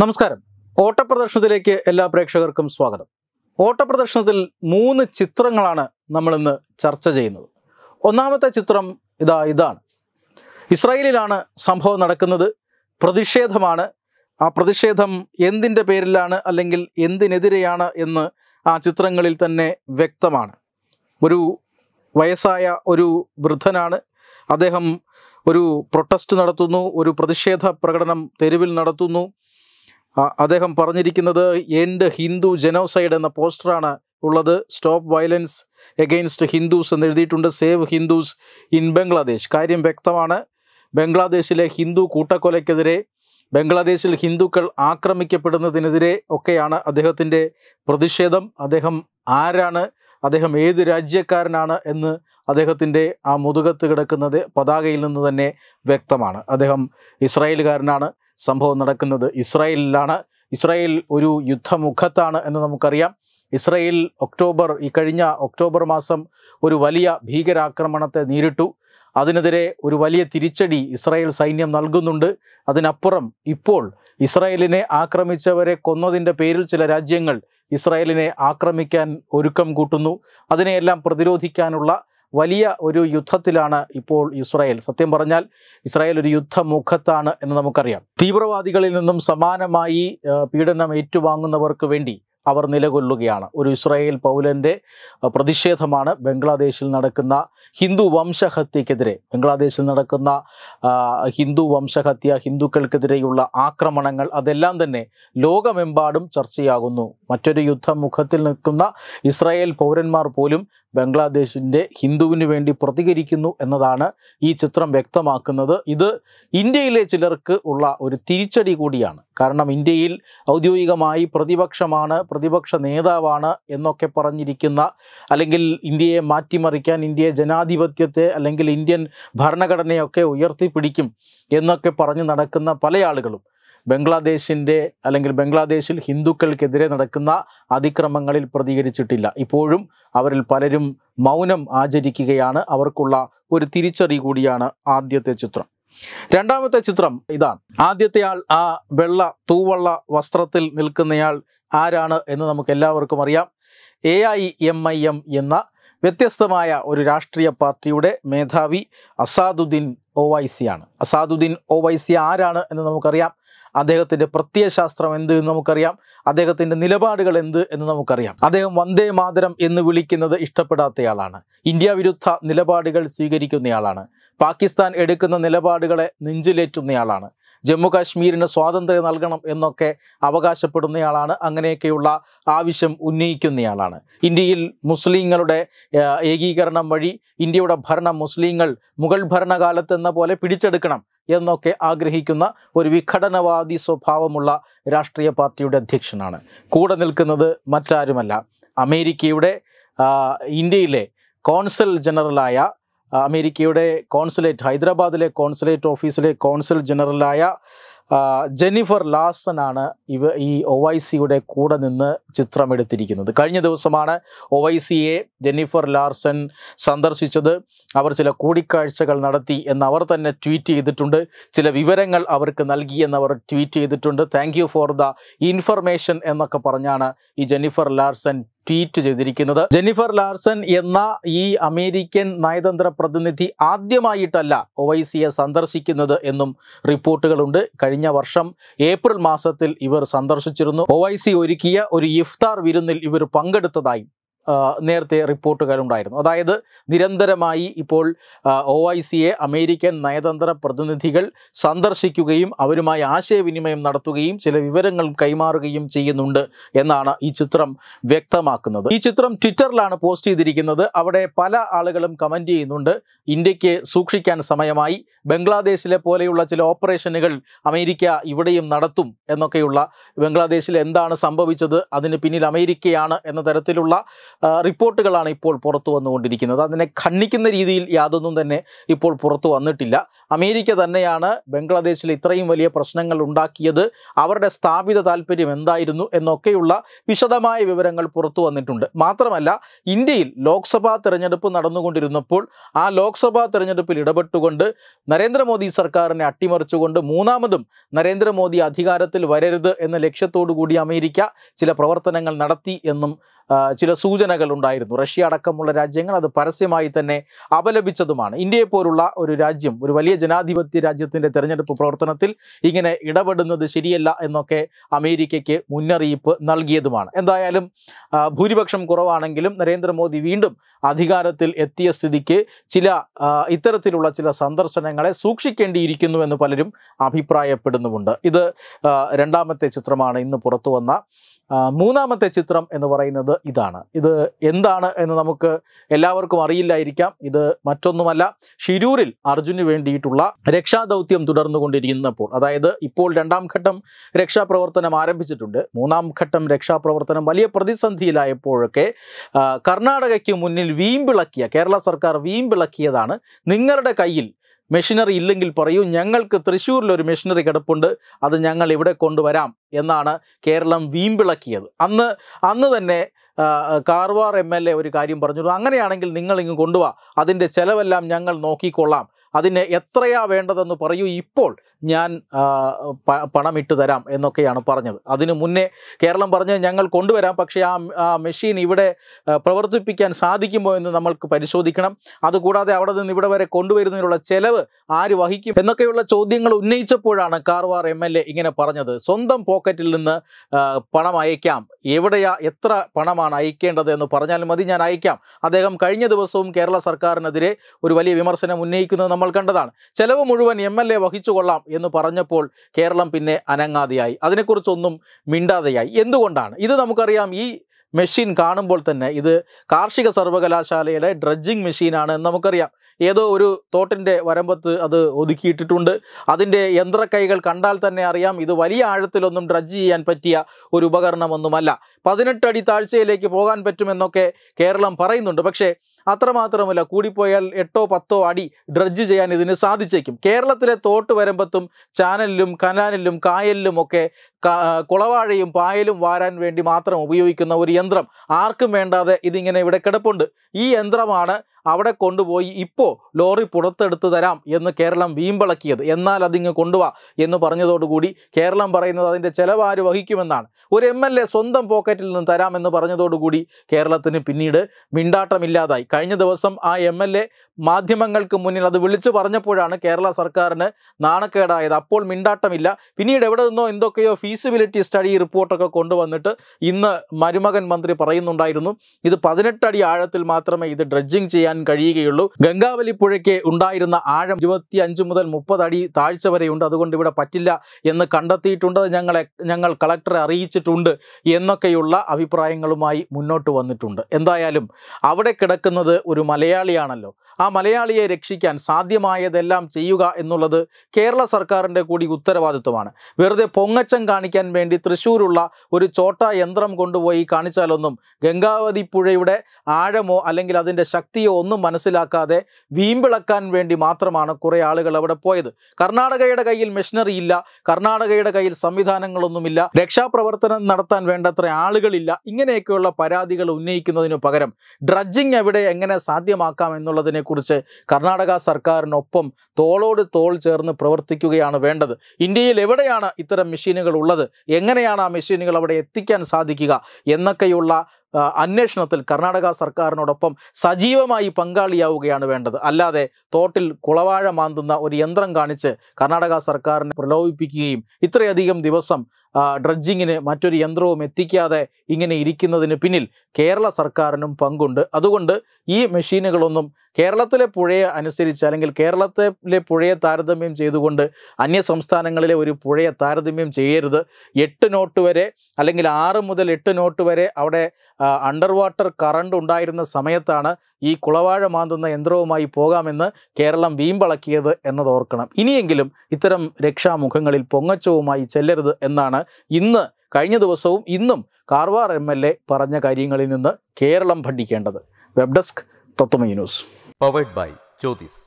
നമസ്കാരം ഓട്ടപ്രദർശനത്തിലേക്ക് എല്ലാ പ്രേക്ഷകർക്കും സ്വാഗതം ഓട്ടപ്രദർശനത്തിൽ മൂന്ന് ചിത്രങ്ങളാണ് നമ്മളിന്ന് ചർച്ച ചെയ്യുന്നത് ഒന്നാമത്തെ ചിത്രം ഇതാ ഇതാണ് ഇസ്രായേലിലാണ് സംഭവം നടക്കുന്നത് പ്രതിഷേധമാണ് ആ പ്രതിഷേധം എന്തിൻ്റെ പേരിലാണ് അല്ലെങ്കിൽ എന്തിനെതിരെയാണ് എന്ന് ആ ചിത്രങ്ങളിൽ തന്നെ വ്യക്തമാണ് ഒരു വയസ്സായ ഒരു വൃദ്ധനാണ് അദ്ദേഹം ഒരു പ്രൊട്ടസ്റ്റ് നടത്തുന്നു ഒരു പ്രതിഷേധ പ്രകടനം തെരുവിൽ നടത്തുന്നു അദ്ദേഹം പറഞ്ഞിരിക്കുന്നത് എൻഡ് ഹിന്ദു ജനോസൈഡ് എന്ന പോസ്റ്ററാണ് ഉള്ളത് സ്റ്റോപ്പ് വയലൻസ് എഗെയിൻസ്റ്റ് ഹിന്ദുസ് എന്ന് എഴുതിയിട്ടുണ്ട് സേവ് ഹിന്ദുസ് ഇൻ ബംഗ്ലാദേശ് കാര്യം വ്യക്തമാണ് ബംഗ്ലാദേശിലെ ഹിന്ദു കൂട്ടക്കൊലയ്ക്കെതിരെ ബംഗ്ലാദേശിൽ ഹിന്ദുക്കൾ ആക്രമിക്കപ്പെടുന്നതിനെതിരെ ഒക്കെയാണ് അദ്ദേഹത്തിൻ്റെ പ്രതിഷേധം അദ്ദേഹം ആരാണ് അദ്ദേഹം ഏത് രാജ്യക്കാരനാണ് എന്ന് അദ്ദേഹത്തിൻ്റെ ആ മുതുകത്ത് കിടക്കുന്നത് പതാകയിൽ നിന്ന് തന്നെ വ്യക്തമാണ് അദ്ദേഹം ഇസ്രായേലുകാരനാണ് സംഭവം നടക്കുന്നത് ഇസ്രായേലിലാണ് ഇസ്രായേൽ ഒരു യുദ്ധമുഖത്താണ് എന്ന് നമുക്കറിയാം ഇസ്രായേൽ ഒക്ടോബർ ഈ കഴിഞ്ഞ ഒക്ടോബർ മാസം ഒരു വലിയ ഭീകരാക്രമണത്തെ നേരിട്ടു അതിനെതിരെ ഒരു വലിയ തിരിച്ചടി ഇസ്രായേൽ സൈന്യം നൽകുന്നുണ്ട് അതിനപ്പുറം ഇപ്പോൾ ഇസ്രായേലിനെ ആക്രമിച്ചവരെ കൊന്നതിൻ്റെ പേരിൽ ചില രാജ്യങ്ങൾ ഇസ്രായേലിനെ ആക്രമിക്കാൻ ഒരുക്കം കൂട്ടുന്നു അതിനെയെല്ലാം പ്രതിരോധിക്കാനുള്ള വലിയ ഒരു യുദ്ധത്തിലാണ് ഇപ്പോൾ ഇസ്രായേൽ സത്യം പറഞ്ഞാൽ ഇസ്രായേൽ ഒരു യുദ്ധമുഖത്താണ് എന്ന് നമുക്കറിയാം തീവ്രവാദികളിൽ നിന്നും സമാനമായി പീഡനം ഏറ്റുവാങ്ങുന്നവർക്ക് വേണ്ടി അവർ നിലകൊള്ളുകയാണ് ഒരു ഇസ്രായേൽ പൗലൻ്റെ പ്രതിഷേധമാണ് ബംഗ്ലാദേശിൽ നടക്കുന്ന ഹിന്ദു വംശഹത്യക്കെതിരെ ബംഗ്ലാദേശിൽ നടക്കുന്ന ഹിന്ദു വംശഹത്യ ഹിന്ദുക്കൾക്കെതിരെയുള്ള ആക്രമണങ്ങൾ അതെല്ലാം തന്നെ ലോകമെമ്പാടും ചർച്ചയാകുന്നു മറ്റൊരു യുദ്ധമുഖത്തിൽ നിൽക്കുന്ന ഇസ്രായേൽ പൗരന്മാർ പോലും ബംഗ്ലാദേശിൻ്റെ ഹിന്ദുവിന് വേണ്ടി പ്രതികരിക്കുന്നു എന്നതാണ് ഈ ചിത്രം വ്യക്തമാക്കുന്നത് ഇത് ഇന്ത്യയിലെ ചിലർക്ക് ഉള്ള ഒരു തിരിച്ചടി കൂടിയാണ് കാരണം ഇന്ത്യയിൽ ഔദ്യോഗികമായി പ്രതിപക്ഷമാണ് പ്രതിപക്ഷ നേതാവാണ് എന്നൊക്കെ പറഞ്ഞിരിക്കുന്ന അല്ലെങ്കിൽ ഇന്ത്യയെ മാറ്റിമറിക്കാൻ ഇന്ത്യയെ ജനാധിപത്യത്തെ അല്ലെങ്കിൽ ഇന്ത്യൻ ഭരണഘടനയൊക്കെ ഉയർത്തിപ്പിടിക്കും എന്നൊക്കെ പറഞ്ഞു നടക്കുന്ന പല ആളുകളും ബംഗ്ലാദേശിൻ്റെ അല്ലെങ്കിൽ ബംഗ്ലാദേശിൽ ഹിന്ദുക്കൾക്കെതിരെ നടക്കുന്ന അതിക്രമങ്ങളിൽ പ്രതികരിച്ചിട്ടില്ല ഇപ്പോഴും അവരിൽ പലരും മൗനം ആചരിക്കുകയാണ് അവർക്കുള്ള ഒരു തിരിച്ചറി കൂടിയാണ് ആദ്യത്തെ ചിത്രം രണ്ടാമത്തെ ചിത്രം ഇതാണ് ആദ്യത്തെ ആൾ ആ വെള്ള തൂവള്ള വസ്ത്രത്തിൽ നിൽക്കുന്നയാൾ ആരാണ് എന്ന് നമുക്ക് എല്ലാവർക്കും അറിയാം A I M I M എന്ന വ്യത്യസ്തമായ ഒരു രാഷ്ട്രീയ പാർട്ടിയുടെ മേധാവി അസാദുദ്ദീൻ ആണ് അസാദുദ്ദീൻ ഒവൈസി ആരാണ് എന്ന് നമുക്കറിയാം അദ്ദേഹത്തിൻ്റെ പ്രത്യയശാസ്ത്രം എന്ത് എന്ന് നമുക്കറിയാം അദ്ദേഹത്തിൻ്റെ നിലപാടുകൾ എന്ത് എന്ന് നമുക്കറിയാം അദ്ദേഹം വന്ദേ മാതരം എന്ന് വിളിക്കുന്നത് ഇഷ്ടപ്പെടാത്തയാളാണ് ഇന്ത്യ വിരുദ്ധ നിലപാടുകൾ സ്വീകരിക്കുന്നയാളാണ് പാകിസ്ഥാൻ എടുക്കുന്ന നിലപാടുകളെ നെഞ്ചിലേറ്റുന്നയാളാണ് ജമ്മു സ്വാതന്ത്ര്യം നൽകണം എന്നൊക്കെ അവകാശപ്പെടുന്നയാളാണ് അങ്ങനെയൊക്കെയുള്ള ആവശ്യം ഉന്നയിക്കുന്നയാളാണ് ഇന്ത്യയിൽ മുസ്ലിങ്ങളുടെ ഏകീകരണം വഴി ഇന്ത്യയുടെ ഭരണം മുസ്ലിങ്ങൾ മുഗൾ ഭരണകാലത്തെന്ന പോലെ പിടിച്ചെടുക്കണം എന്നൊക്കെ ആഗ്രഹിക്കുന്ന ഒരു വിഘടനവാദി സ്വഭാവമുള്ള രാഷ്ട്രീയ പാർട്ടിയുടെ അധ്യക്ഷനാണ് കൂടെ നിൽക്കുന്നത് മറ്റാരുമല്ല അമേരിക്കയുടെ ഇന്ത്യയിലെ കോൺസൽ ജനറലായ അമേരിക്കയുടെ കോൺസുലേറ്റ് ഹൈദരാബാദിലെ കോൺസുലേറ്റ് ഓഫീസിലെ കോൺസുൽ ജനറലായ ജെനിഫർ ലാസനാണ് ആണ് ഇവ ഈ ഒ ഐ സിയുടെ കൂടെ നിന്ന് ചിത്രമെടുത്തിരിക്കുന്നത് കഴിഞ്ഞ ദിവസമാണ് ഒ ഐ സിയെ ജെന്നിഫർ ലാർസൺ സന്ദർശിച്ചത് അവർ ചില കൂടിക്കാഴ്ചകൾ നടത്തി എന്ന് അവർ തന്നെ ട്വീറ്റ് ചെയ്തിട്ടുണ്ട് ചില വിവരങ്ങൾ അവർക്ക് നൽകി എന്ന് അവർ ട്വീറ്റ് ചെയ്തിട്ടുണ്ട് താങ്ക് ഫോർ ദ ഇൻഫർമേഷൻ എന്നൊക്കെ പറഞ്ഞാണ് ഈ ജെന്നിഫർ ലാർസൺ ട്വീറ്റ് ചെയ്തിരിക്കുന്നത് ജെന്നിഫർ ലാർസൺ എന്ന ഈ അമേരിക്കൻ നയതന്ത്ര പ്രതിനിധി ആദ്യമായിട്ടല്ല സിയെ സന്ദർശിക്കുന്നത് എന്നും റിപ്പോർട്ടുകളുണ്ട് കഴിഞ്ഞ വർഷം ഏപ്രിൽ മാസത്തിൽ ഇവർ സന്ദർശിച്ചിരുന്നു ഒവൈസി ഒരുക്കിയ ഒരു ഇഫ്താർ വിരുന്നിൽ ഇവർ പങ്കെടുത്തതായി നേരത്തെ റിപ്പോർട്ടുകളുണ്ടായിരുന്നു അതായത് നിരന്തരമായി ഇപ്പോൾ ഒ ഐ സിയെ അമേരിക്കൻ നയതന്ത്ര പ്രതിനിധികൾ സന്ദർശിക്കുകയും അവരുമായി ആശയവിനിമയം നടത്തുകയും ചില വിവരങ്ങൾ കൈമാറുകയും ചെയ്യുന്നുണ്ട് എന്നാണ് ഈ ചിത്രം വ്യക്തമാക്കുന്നത് ഈ ചിത്രം ട്വിറ്ററിലാണ് പോസ്റ്റ് ചെയ്തിരിക്കുന്നത് അവിടെ പല ആളുകളും കമൻ്റ് ചെയ്യുന്നുണ്ട് ഇന്ത്യക്ക് സൂക്ഷിക്കാൻ സമയമായി ബംഗ്ലാദേശിലെ പോലെയുള്ള ചില ഓപ്പറേഷനുകൾ അമേരിക്ക ഇവിടെയും നടത്തും എന്നൊക്കെയുള്ള ബംഗ്ലാദേശിൽ എന്താണ് സംഭവിച്ചത് അതിന് പിന്നിൽ അമേരിക്കയാണ് എന്ന തരത്തിലുള്ള റിപ്പോർട്ടുകളാണ് ഇപ്പോൾ പുറത്തു വന്നുകൊണ്ടിരിക്കുന്നത് അതിനെ ഖണ്ഡിക്കുന്ന രീതിയിൽ യാതൊന്നും തന്നെ ഇപ്പോൾ പുറത്തു വന്നിട്ടില്ല അമേരിക്ക തന്നെയാണ് ബംഗ്ലാദേശിൽ ഇത്രയും വലിയ പ്രശ്നങ്ങൾ ഉണ്ടാക്കിയത് അവരുടെ സ്ഥാപിത താല്പര്യം എന്തായിരുന്നു എന്നൊക്കെയുള്ള വിശദമായ വിവരങ്ങൾ പുറത്തു വന്നിട്ടുണ്ട് മാത്രമല്ല ഇന്ത്യയിൽ ലോക്സഭാ തെരഞ്ഞെടുപ്പ് നടന്നുകൊണ്ടിരുന്നപ്പോൾ ആ ലോക്സഭാ തെരഞ്ഞെടുപ്പിൽ ഇടപെട്ടുകൊണ്ട് നരേന്ദ്രമോദി സർക്കാരിനെ അട്ടിമറിച്ചുകൊണ്ട് മൂന്നാമതും നരേന്ദ്രമോദി അധികാരത്തിൽ വരരുത് എന്ന ലക്ഷ്യത്തോടു കൂടി അമേരിക്ക ചില പ്രവർത്തനങ്ങൾ നടത്തി എന്നും ചില സൂചനകൾ ഉണ്ടായിരുന്നു റഷ്യ അടക്കമുള്ള രാജ്യങ്ങൾ അത് പരസ്യമായി തന്നെ അപലപിച്ചതുമാണ് ഇന്ത്യയെ പോലുള്ള ഒരു രാജ്യം ഒരു വലിയ ജനാധിപത്യ രാജ്യത്തിൻ്റെ തെരഞ്ഞെടുപ്പ് പ്രവർത്തനത്തിൽ ഇങ്ങനെ ഇടപെടുന്നത് ശരിയല്ല എന്നൊക്കെ അമേരിക്കയ്ക്ക് മുന്നറിയിപ്പ് നൽകിയതുമാണ് എന്തായാലും ഭൂരിപക്ഷം കുറവാണെങ്കിലും നരേന്ദ്രമോദി വീണ്ടും അധികാരത്തിൽ എത്തിയ സ്ഥിതിക്ക് ചില ഇത്തരത്തിലുള്ള ചില സന്ദർശനങ്ങളെ സൂക്ഷിക്കേണ്ടിയിരിക്കുന്നുവെന്ന് പലരും അഭിപ്രായപ്പെടുന്നുമുണ്ട് ഇത് രണ്ടാമത്തെ ചിത്രമാണ് ഇന്ന് പുറത്തു വന്ന മൂന്നാമത്തെ ചിത്രം എന്ന് പറയുന്നത് ഇതാണ് ഇത് എന്താണ് എന്ന് നമുക്ക് എല്ലാവർക്കും അറിയില്ലായിരിക്കാം ഇത് മറ്റൊന്നുമല്ല ഷിരൂരിൽ അർജുന് വേണ്ടിയിട്ടുള്ള രക്ഷാദൗത്യം തുടർന്നുകൊണ്ടിരിക്കുന്നപ്പോൾ അതായത് ഇപ്പോൾ രണ്ടാം ഘട്ടം രക്ഷാപ്രവർത്തനം ആരംഭിച്ചിട്ടുണ്ട് മൂന്നാം ഘട്ടം രക്ഷാപ്രവർത്തനം വലിയ പ്രതിസന്ധിയിലായപ്പോഴൊക്കെ കർണാടകയ്ക്ക് മുന്നിൽ വീമ്പിളക്കിയ കേരള സർക്കാർ വീമ്പിളക്കിയതാണ് നിങ്ങളുടെ കയ്യിൽ മെഷീനറി ഇല്ലെങ്കിൽ പറയൂ ഞങ്ങൾക്ക് തൃശ്ശൂരിലൊരു മെഷീനറി കിടപ്പുണ്ട് അത് ഞങ്ങൾ ഇവിടെ കൊണ്ടുവരാം എന്നാണ് കേരളം വീമ്പിളക്കിയത് അന്ന് അന്ന് തന്നെ കാർവാർ എം എൽ എ ഒരു കാര്യം പറഞ്ഞു അങ്ങനെയാണെങ്കിൽ നിങ്ങൾ ഇങ്ങ് കൊണ്ടുപോവാ അതിൻ്റെ ചിലവെല്ലാം ഞങ്ങൾ നോക്കിക്കൊള്ളാം അതിന് എത്രയാ വേണ്ടതെന്ന് പറയൂ ഇപ്പോൾ ഞാൻ പണമിട്ട് തരാം എന്നൊക്കെയാണ് പറഞ്ഞത് അതിനു മുന്നേ കേരളം പറഞ്ഞ് ഞങ്ങൾ കൊണ്ടുവരാം പക്ഷേ ആ ആ മെഷീൻ ഇവിടെ പ്രവർത്തിപ്പിക്കാൻ സാധിക്കുമോ എന്ന് നമ്മൾക്ക് പരിശോധിക്കണം അതുകൂടാതെ അവിടെ നിന്ന് ഇവിടെ വരെ കൊണ്ടുവരുന്നതിനുള്ള ചെലവ് ആര് വഹിക്കും എന്നൊക്കെയുള്ള ചോദ്യങ്ങൾ ഉന്നയിച്ചപ്പോഴാണ് കാർവാർ എം ഇങ്ങനെ പറഞ്ഞത് സ്വന്തം പോക്കറ്റിൽ നിന്ന് പണം അയക്കാം എവിടെയാ എത്ര പണമാണ് അയക്കേണ്ടത് എന്ന് പറഞ്ഞാൽ മതി ഞാൻ അയക്കാം അദ്ദേഹം കഴിഞ്ഞ ദിവസവും കേരള സർക്കാരിനെതിരെ ഒരു വലിയ വിമർശനം ഉന്നയിക്കുന്നത് നമ്മൾ കണ്ടതാണ് ചെലവ് മുഴുവൻ എം എൽ എ വഹിച്ചുകൊള്ളാം എന്ന് പറഞ്ഞപ്പോൾ കേരളം പിന്നെ അനങ്ങാതെയായി അതിനെക്കുറിച്ചൊന്നും മിണ്ടാതെയായി എന്തുകൊണ്ടാണ് ഇത് നമുക്കറിയാം ഈ മെഷീൻ കാണുമ്പോൾ തന്നെ ഇത് കാർഷിക സർവകലാശാലയുടെ ഡ്രഡ്ജിങ് മെഷീനാണ് എന്ന് നമുക്കറിയാം ഏതോ ഒരു തോട്ടിൻ്റെ വരമ്പത്ത് അത് ഒതുക്കിയിട്ടിട്ടുണ്ട് അതിൻ്റെ യന്ത്രക്കൈകൾ കണ്ടാൽ തന്നെ അറിയാം ഇത് വലിയ ആഴത്തിലൊന്നും ഡ്രഡ്ജ് ചെയ്യാൻ പറ്റിയ ഒരു ഉപകരണമൊന്നുമല്ല പതിനെട്ടടി താഴ്ചയിലേക്ക് പോകാൻ പറ്റുമെന്നൊക്കെ കേരളം പറയുന്നുണ്ട് പക്ഷേ അത്രമാത്രമല്ല കൂടിപ്പോയാൽ എട്ടോ പത്തോ അടി ഡ്രഡ്ജ് ചെയ്യാൻ ഇതിന് സാധിച്ചേക്കും കേരളത്തിലെ തോട്ട് വരമ്പത്തും ചാനലിലും കനാലിലും കായലിലും ഒക്കെ കുളവാഴയും പായലും വാരാൻ വേണ്ടി മാത്രം ഉപയോഗിക്കുന്ന ഒരു യന്ത്രം ആർക്കും വേണ്ടാതെ ഇതിങ്ങനെ ഇവിടെ കിടപ്പുണ്ട് ഈ യന്ത്രമാണ് അവിടെ കൊണ്ടുപോയി ഇപ്പോൾ ലോറി പുറത്തെടുത്ത് തരാം എന്ന് കേരളം വീമ്പിളക്കിയത് എന്നാൽ അതിങ്ങ് കൊണ്ടുവാ എന്ന് പറഞ്ഞതോടുകൂടി കേരളം പറയുന്നത് അതിൻ്റെ ചിലവാര് വഹിക്കുമെന്നാണ് ഒരു എം സ്വന്തം പോക്കറ്റിൽ നിന്ന് തരാമെന്ന് പറഞ്ഞതോടുകൂടി കേരളത്തിന് പിന്നീട് മിണ്ടാട്ടമില്ലാതായി കഴിഞ്ഞ ദിവസം ആ എം എൽ എ മാധ്യമങ്ങൾക്ക് മുന്നിൽ അത് വിളിച്ചു പറഞ്ഞപ്പോഴാണ് കേരള സർക്കാരിന് നാണക്കേടായത് അപ്പോൾ മിണ്ടാട്ടമില്ല പിന്നീട് എവിടെ നിന്നോ എന്തൊക്കെയോ ഫീസിബിലിറ്റി സ്റ്റഡി റിപ്പോർട്ടൊക്കെ കൊണ്ടുവന്നിട്ട് ഇന്ന് മരുമകൻ മന്ത്രി പറയുന്നുണ്ടായിരുന്നു ഇത് പതിനെട്ടടി ആഴത്തിൽ മാത്രമേ ഇത് ഡ്രഡ്ജിങ് ചെയ്യാൻ കഴിയുകയുള്ളൂ ഗംഗാവലി പുഴയ്ക്ക് ഉണ്ടായിരുന്ന ആഴം ഇരുപത്തി അഞ്ച് മുതൽ മുപ്പത് അടി താഴ്ച വരെയുണ്ട് അതുകൊണ്ട് ഇവിടെ പറ്റില്ല എന്ന് കണ്ടെത്തിയിട്ടുണ്ട് ഞങ്ങളെ ഞങ്ങൾ കളക്ടറെ അറിയിച്ചിട്ടുണ്ട് എന്നൊക്കെയുള്ള അഭിപ്രായങ്ങളുമായി മുന്നോട്ട് വന്നിട്ടുണ്ട് എന്തായാലും അവിടെ കിടക്കുന്നത് ഒരു മലയാളിയാണല്ലോ ആ മലയാളിയെ രക്ഷിക്കാൻ സാധ്യമായതെല്ലാം ചെയ്യുക എന്നുള്ളത് കേരള സർക്കാരിൻ്റെ കൂടി ഉത്തരവാദിത്വമാണ് വെറുതെ പൊങ്ങച്ചം കാണിക്കാൻ വേണ്ടി തൃശ്ശൂരുള്ള ഒരു ചോട്ട യന്ത്രം കൊണ്ടുപോയി കാണിച്ചാലൊന്നും ഗംഗാവതി പുഴയുടെ ആഴമോ അല്ലെങ്കിൽ അതിൻ്റെ ശക്തിയോ ഒന്നും മനസ്സിലാക്കാതെ വീമ്പിളക്കാൻ വേണ്ടി മാത്രമാണ് കുറേ ആളുകൾ അവിടെ പോയത് കർണാടകയുടെ കയ്യിൽ മെഷീനറി ഇല്ല കർണാടകയുടെ കയ്യിൽ സംവിധാനങ്ങളൊന്നുമില്ല രക്ഷാപ്രവർത്തനം നടത്താൻ വേണ്ടത്ര ആളുകളില്ല ഇങ്ങനെയൊക്കെയുള്ള പരാതികൾ ഉന്നയിക്കുന്നതിനു പകരം ഡ്രഡ്ജിങ് എവിടെ എങ്ങനെ സാധ്യമാക്കാം എന്നുള്ളതിനെ കുറിച്ച് കർണാടക സർക്കാരിനൊപ്പം തോളോട് തോൾ ചേർന്ന് പ്രവർത്തിക്കുകയാണ് വേണ്ടത് ഇന്ത്യയിൽ എവിടെയാണ് ഇത്തരം മെഷീനുകൾ ഉള്ളത് എങ്ങനെയാണ് ആ മെഷീനുകൾ അവിടെ എത്തിക്കാൻ സാധിക്കുക എന്നൊക്കെയുള്ള അന്വേഷണത്തിൽ കർണാടക സർക്കാരിനോടൊപ്പം സജീവമായി പങ്കാളിയാവുകയാണ് വേണ്ടത് അല്ലാതെ തോട്ടിൽ കുളവാഴ മാന്തുന്ന ഒരു യന്ത്രം കാണിച്ച് കർണാടക സർക്കാരിനെ പ്രലോഭിപ്പിക്കുകയും ഇത്രയധികം ദിവസം ഡ്രഡ്ജിങ്ങിന് മറ്റൊരു യന്ത്രവും എത്തിക്കാതെ ഇങ്ങനെ ഇരിക്കുന്നതിന് പിന്നിൽ കേരള സർക്കാരിനും പങ്കുണ്ട് അതുകൊണ്ട് ഈ മെഷീനുകളൊന്നും കേരളത്തിലെ പുഴയെ അനുസരിച്ച് അല്ലെങ്കിൽ കേരളത്തിലെ പുഴയെ താരതമ്യം ചെയ്തുകൊണ്ട് അന്യ സംസ്ഥാനങ്ങളിലെ ഒരു പുഴയെ താരതമ്യം ചെയ്യരുത് എട്ട് നോട്ട് വരെ അല്ലെങ്കിൽ ആറ് മുതൽ എട്ട് നോട്ട് വരെ അവിടെ അണ്ടർ വാട്ടർ കറണ്ട് ഉണ്ടായിരുന്ന സമയത്താണ് ഈ കുളവാഴ മാന്തുന്ന യന്ത്രവുമായി പോകാമെന്ന് കേരളം വീമ്പളക്കിയത് ഓർക്കണം ഇനിയെങ്കിലും ഇത്തരം രക്ഷാമുഖങ്ങളിൽ പൊങ്ങച്ചവുമായി ചെല്ലരുത് എന്നാണ് ഇന്ന് കഴിഞ്ഞ ദിവസവും ഇന്നും കാർവാർ എം എൽ എ പറഞ്ഞ കാര്യങ്ങളിൽ നിന്ന് കേരളം പഠിക്കേണ്ടത് web desk Tatwamayi news powered by Jyothis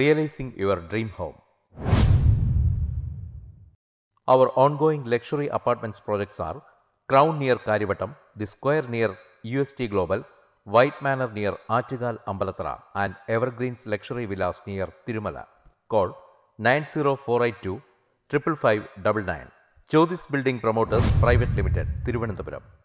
realising your dream home Our ongoing luxury apartments projects are crown near Kariavattom the square near U S T global white manor near Attukal Ambalathara and evergreens luxury villas near Thirumala call nine zero four eight two triple five double nine ചോദിസ് building promoters private limited Thiruvananthapuram